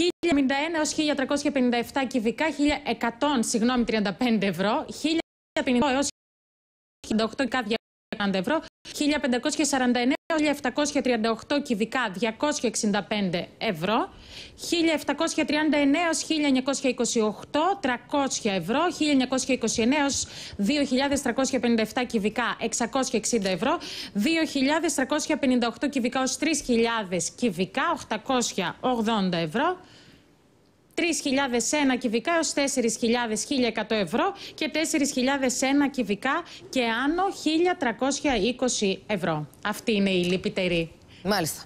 1091 έως 1357 κυβικά, 1100, συγγνώμη, 35 ευρώ, 1050 έως ευρώ, 1549-1738 κυβικά 265 ευρώ, 1739-1928 300 ευρώ, 1929-2357 κυβικά 660 ευρώ, 2358 κυβικά ως 3.000 κυβικά 880 ευρώ, 3.001 κυβικά έως 4.100 ευρώ και 4.001 κυβικά και άνω 1.320 ευρώ. Αυτή είναι η λυπητερή. Μάλιστα.